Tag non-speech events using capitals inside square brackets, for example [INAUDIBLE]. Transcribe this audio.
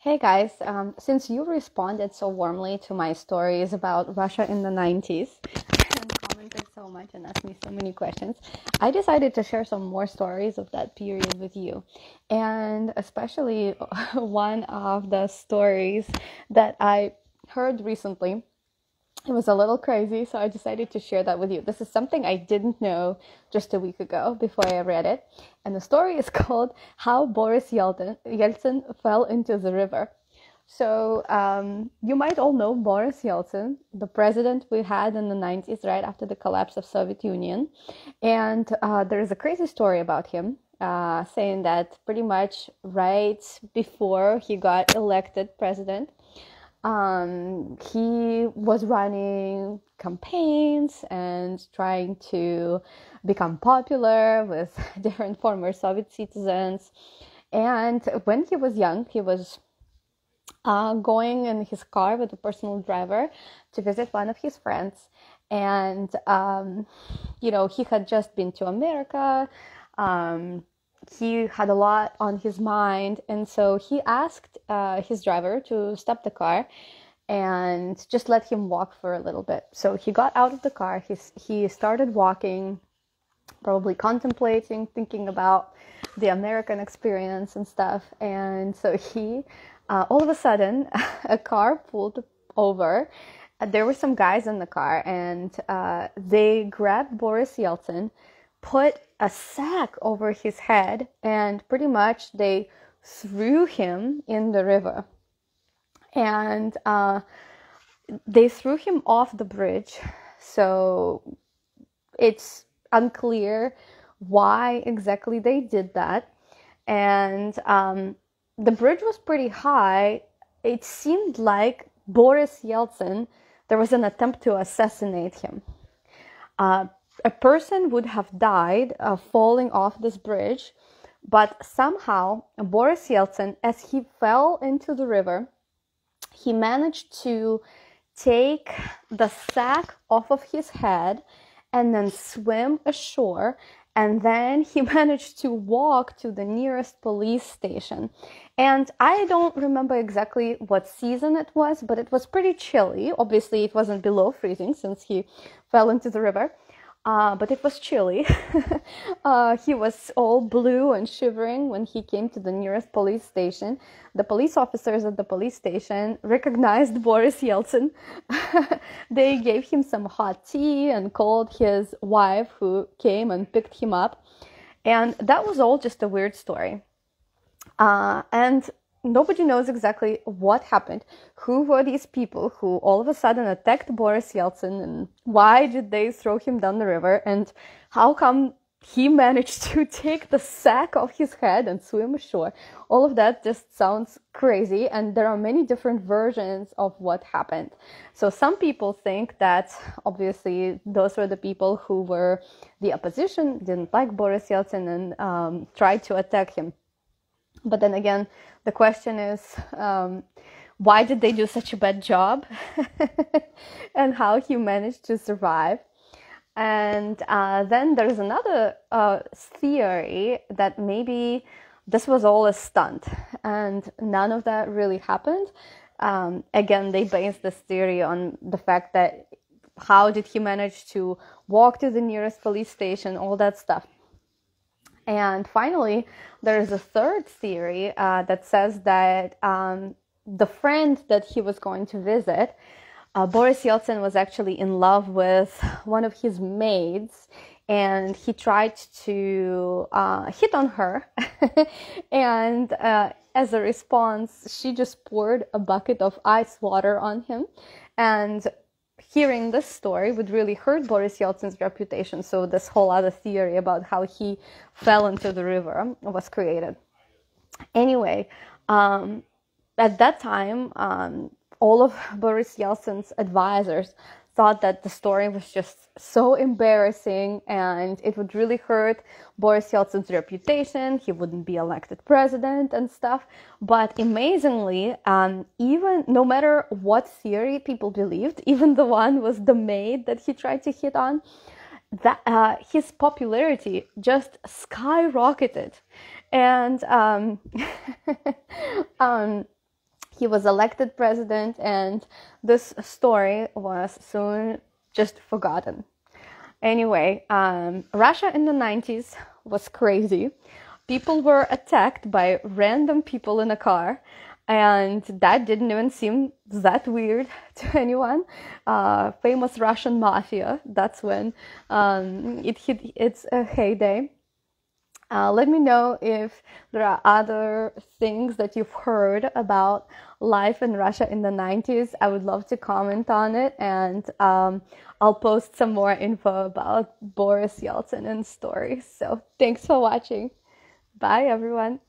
Hey guys, um, since you responded so warmly to my stories about Russia in the 90s and commented so much and asked me so many questions, I decided to share some more stories of that period with you. And especially [LAUGHS] one of the stories that I heard recently it was a little crazy, so I decided to share that with you. This is something I didn't know just a week ago before I read it. And the story is [LAUGHS] called How Boris Yeltsin Yeltsin Fell into the River. So, um, you might all know Boris Yeltsin, the president we had in the 90s, right after the collapse of Soviet Union. And uh, there is a crazy story about him. Uh, saying that pretty much right before he got elected president, um, he was running campaigns and trying to become popular with [LAUGHS] different former Soviet citizens. And when he was young, he was uh, going in his car with a personal driver to visit one of his friends. And, um, you know, he had just been to America. Um, he had a lot on his mind, and so he asked uh, his driver to stop the car and just let him walk for a little bit. So he got out of the car. He he started walking, probably contemplating, thinking about the American experience and stuff. And so he, uh, all of a sudden, [LAUGHS] a car pulled over. There were some guys in the car, and uh, they grabbed Boris Yeltsin put a sack over his head and pretty much they threw him in the river. And uh, they threw him off the bridge. So it's unclear why exactly they did that. And um, the bridge was pretty high. It seemed like Boris Yeltsin, there was an attempt to assassinate him. Uh, a person would have died uh, falling off this bridge, but somehow Boris Yeltsin, as he fell into the river, he managed to take the sack off of his head and then swim ashore. And then he [LAUGHS] managed to walk to the nearest police station. And I don't remember exactly what season it was, but it was pretty chilly. Obviously, it wasn't below freezing since he fell into the river uh, but it was chilly. [LAUGHS] uh, he was all blue and shivering when he came to the nearest police station. The police officers at the police station recognized [LAUGHS] Boris Yeltsin. [LAUGHS] they gave him some hot tea and called his wife, who came and picked him up. And that was all just a weird story. Uh, and nobody knows exactly what happened. Who were these people who all of a sudden attacked Boris Yeltsin and why did they throw him down the river and how come he [LAUGHS] managed to take the sack off his head and swim ashore? All of that just sounds crazy and there are many different versions of what happened. So some people think that obviously those were the people who were the opposition, didn't like Boris Yeltsin and um, tried to attack him but then again, the question is um, why did they do such a bad job [LAUGHS] and how he managed to survive? And uh, then there's another uh, theory that maybe this was all a stunt and none of that really happened. Um, again, they based this theory on the fact that how did he manage to walk to the nearest police station, all that stuff. And finally, there's a third theory uh, that says that um, the friend that he was going to visit, uh, Boris Yeltsin, was actually in love with one of his maids. And he tried to uh, hit on her. [LAUGHS] and uh, as a response, she just poured a bucket of ice water on him. And hearing this story would really hurt Boris Yeltsin's reputation. So, this whole other theory about how he fell into the river was created. Anyway, um, at that time, um, all of [LAUGHS] Boris Yeltsin's advisors thought that the story was just so embarrassing and it would really hurt Boris Yeltsin's reputation. He wouldn't be elected president and stuff. But amazingly, um, even no matter what theory people believed, even the one was the maid that he tried to hit on, that uh, his popularity just skyrocketed, and um, [LAUGHS] um he was elected president, and this story was soon just forgotten. Anyway, um, Russia in the 90s was crazy. People were attacked by random people in a car, and that didn't even seem that weird [LAUGHS] to anyone. Uh, famous Russian mafia, that's when um, it hit its uh, heyday. Uh, let me know if there are other things that you've heard about life in Russia in the 90s. I would love to comment on it, and um, I'll post some more info about Boris Yeltsin and stories. So, thanks for watching. Bye, everyone.